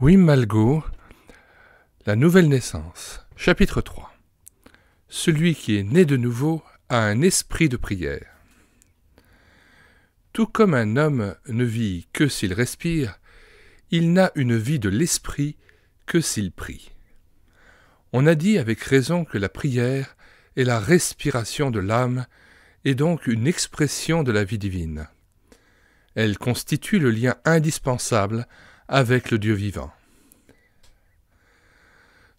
Oui, La nouvelle naissance, chapitre 3 Celui qui est né de nouveau a un esprit de prière. Tout comme un homme ne vit que s'il respire, il n'a une vie de l'esprit que s'il prie. On a dit avec raison que la prière est la respiration de l'âme et donc une expression de la vie divine. Elle constitue le lien indispensable avec le Dieu vivant.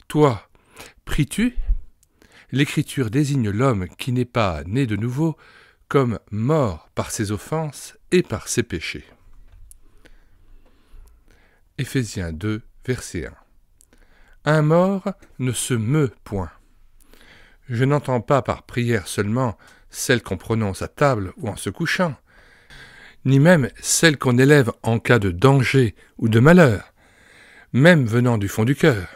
Toi, pries-tu L'Écriture désigne l'homme qui n'est pas né de nouveau comme mort par ses offenses et par ses péchés. Éphésiens 2, verset 1. Un mort ne se meut point. Je n'entends pas par prière seulement celle qu'on prononce à table ou en se couchant, ni même celle qu'on élève en cas de danger ou de malheur, même venant du fond du cœur.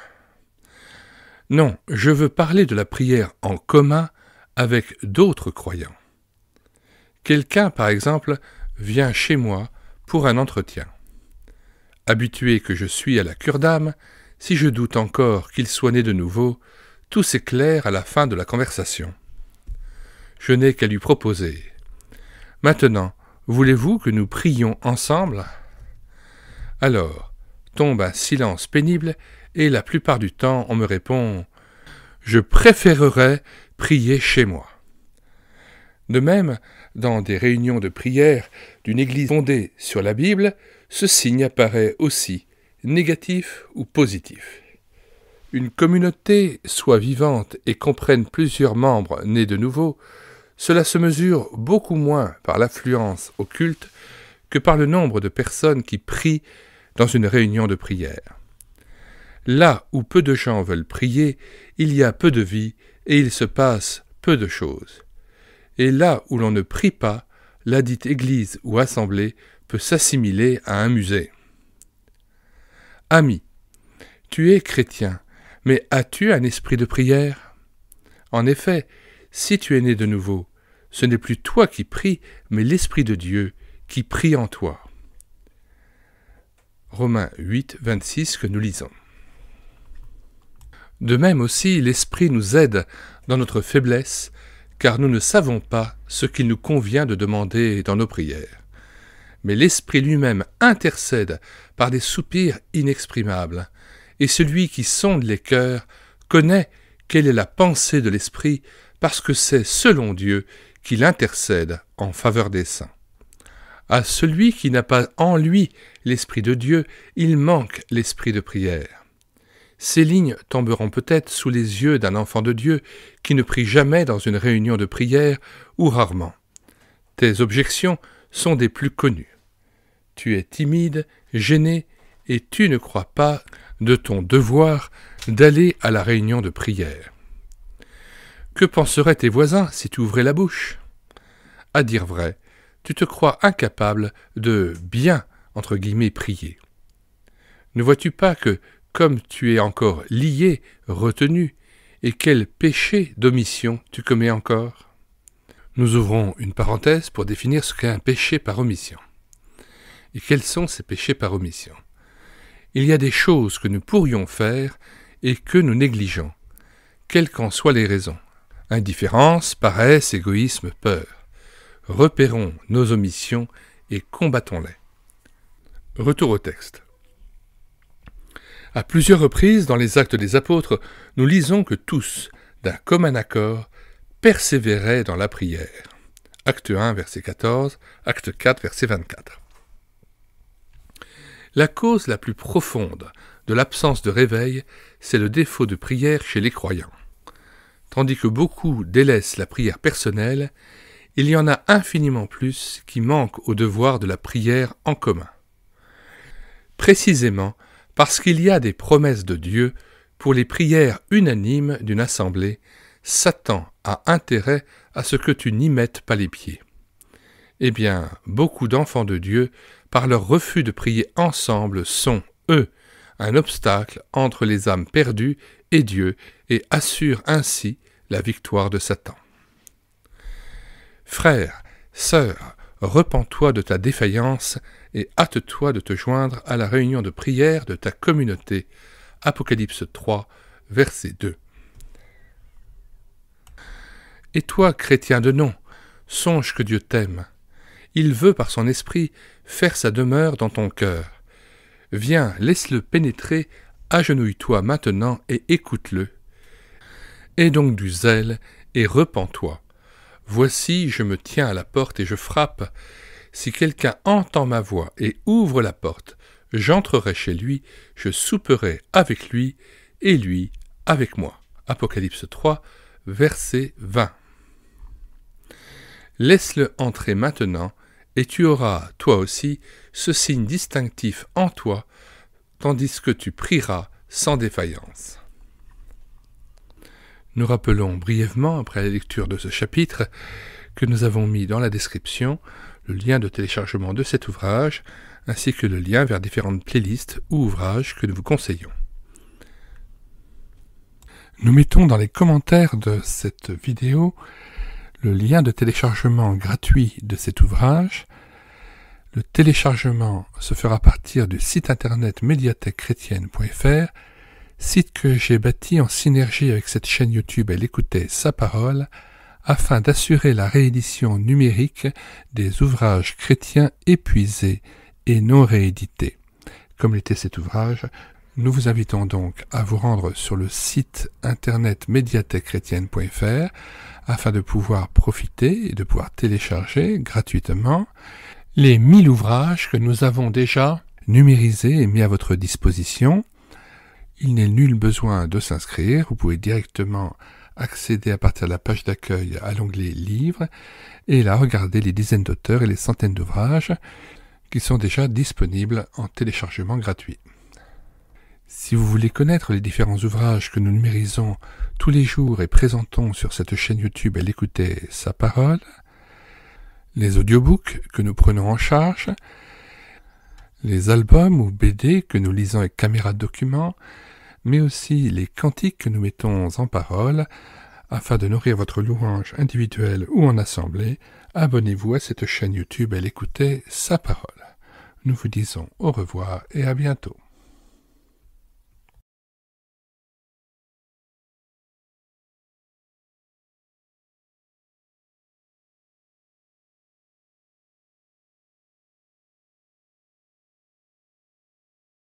Non, je veux parler de la prière en commun avec d'autres croyants. Quelqu'un, par exemple, vient chez moi pour un entretien. Habitué que je suis à la cure d'âme, si je doute encore qu'il soit né de nouveau, tout s'éclaire à la fin de la conversation. Je n'ai qu'à lui proposer. Maintenant, Voulez-vous que nous prions ensemble Alors tombe un silence pénible, et la plupart du temps on me répond Je préférerais prier chez moi. De même, dans des réunions de prière d'une église fondée sur la Bible, ce signe apparaît aussi négatif ou positif. Une communauté soit vivante et comprenne plusieurs membres nés de nouveau, cela se mesure beaucoup moins par l'affluence occulte que par le nombre de personnes qui prient dans une réunion de prière. Là où peu de gens veulent prier, il y a peu de vie et il se passe peu de choses. Et là où l'on ne prie pas, la dite église ou assemblée peut s'assimiler à un musée. Ami, tu es chrétien, mais as-tu un esprit de prière En effet, si tu es né de nouveau, ce n'est plus toi qui prie, mais l'Esprit de Dieu qui prie en toi. Romains 8, 26 que nous lisons. De même aussi, l'Esprit nous aide dans notre faiblesse, car nous ne savons pas ce qu'il nous convient de demander dans nos prières. Mais l'Esprit lui-même intercède par des soupirs inexprimables, et celui qui sonde les cœurs connaît quelle est la pensée de l'Esprit, parce que c'est selon Dieu qu'il intercède en faveur des saints. À celui qui n'a pas en lui l'Esprit de Dieu, il manque l'Esprit de prière. Ces lignes tomberont peut-être sous les yeux d'un enfant de Dieu qui ne prie jamais dans une réunion de prière ou rarement. Tes objections sont des plus connues. Tu es timide, gêné, et tu ne crois pas de ton devoir d'aller à la réunion de prière. Que penseraient tes voisins si tu ouvrais la bouche À dire vrai, tu te crois incapable de bien entre guillemets prier. Ne vois-tu pas que, comme tu es encore lié, retenu, et quel péché d'omission tu commets encore Nous ouvrons une parenthèse pour définir ce qu'est un péché par omission. Et quels sont ces péchés par omission Il y a des choses que nous pourrions faire et que nous négligeons, quelles qu'en soient les raisons. Indifférence, paresse, égoïsme, peur. Repérons nos omissions et combattons-les. Retour au texte. À plusieurs reprises dans les actes des apôtres, nous lisons que tous, d'un commun accord, persévéraient dans la prière. Acte 1, verset 14, acte 4, verset 24. La cause la plus profonde de l'absence de réveil, c'est le défaut de prière chez les croyants. Tandis que beaucoup délaissent la prière personnelle, il y en a infiniment plus qui manquent au devoir de la prière en commun. Précisément parce qu'il y a des promesses de Dieu pour les prières unanimes d'une assemblée, Satan a intérêt à ce que tu n'y mettes pas les pieds. Eh bien, beaucoup d'enfants de Dieu, par leur refus de prier ensemble, sont, eux, un obstacle entre les âmes perdues et Dieu et assure ainsi la victoire de Satan. Frère, sœur, repens-toi de ta défaillance et hâte-toi de te joindre à la réunion de prière de ta communauté. Apocalypse 3, verset 2. Et toi, chrétien de nom, songe que Dieu t'aime. Il veut par son esprit faire sa demeure dans ton cœur. Viens, laisse-le pénétrer agenouille-toi maintenant et écoute-le. Aie donc du zèle et repens-toi. Voici, je me tiens à la porte et je frappe. Si quelqu'un entend ma voix et ouvre la porte, j'entrerai chez lui, je souperai avec lui et lui avec moi. Apocalypse 3, verset 20. Laisse-le entrer maintenant, et tu auras, toi aussi, ce signe distinctif en toi tandis que tu prieras sans défaillance. Nous rappelons brièvement, après la lecture de ce chapitre, que nous avons mis dans la description le lien de téléchargement de cet ouvrage, ainsi que le lien vers différentes playlists ou ouvrages que nous vous conseillons. Nous mettons dans les commentaires de cette vidéo le lien de téléchargement gratuit de cet ouvrage, le téléchargement se fera à partir du site internet médiathèquechrétienne.fr, site que j'ai bâti en synergie avec cette chaîne YouTube Elle écoutait sa parole, afin d'assurer la réédition numérique des ouvrages chrétiens épuisés et non réédités. Comme l'était cet ouvrage, nous vous invitons donc à vous rendre sur le site internet médiathèquechrétienne.fr afin de pouvoir profiter et de pouvoir télécharger gratuitement les 1000 ouvrages que nous avons déjà numérisés et mis à votre disposition. Il n'est nul besoin de s'inscrire, vous pouvez directement accéder à partir de la page d'accueil à l'onglet Livres et là regarder les dizaines d'auteurs et les centaines d'ouvrages qui sont déjà disponibles en téléchargement gratuit. Si vous voulez connaître les différents ouvrages que nous numérisons tous les jours et présentons sur cette chaîne YouTube à l'écouter sa parole, les audiobooks que nous prenons en charge, les albums ou BD que nous lisons avec caméra document, mais aussi les cantiques que nous mettons en parole, afin de nourrir votre louange individuelle ou en assemblée, abonnez-vous à cette chaîne YouTube et écoutez sa parole. Nous vous disons au revoir et à bientôt.